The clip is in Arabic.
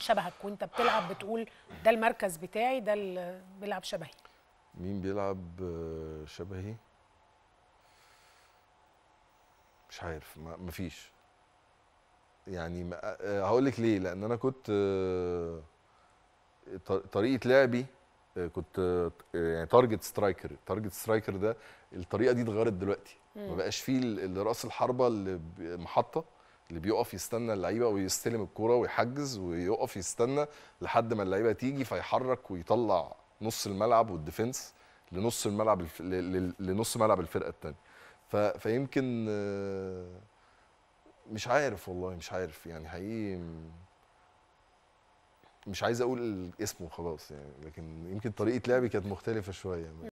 شبهك وانت بتلعب بتقول ده المركز بتاعي ده اللي بيلعب شبهي مين بيلعب شبهي مش عارف ما فيش يعني آه، هقول لك ليه لان انا كنت آه، طريقه لعبي آه، كنت يعني تارجت سترايكر تارجت سترايكر ده الطريقه دي اتغيرت دلوقتي ما بقاش فيه راس الحربه اللي محطه اللي بيقف يستنى اللعيبه ويستلم الكوره ويحجز ويقف يستنى لحد ما اللعيبه تيجي فيحرك ويطلع نص الملعب والديفنس لنص الملعب الف... لنص ملعب الفرقه الثانيه ف... فيمكن آه، مش عارف والله مش عارف يعني حقيقي مش عايز اقول اسمه خلاص يعني لكن يمكن طريقه لعبي كانت مختلفه شويه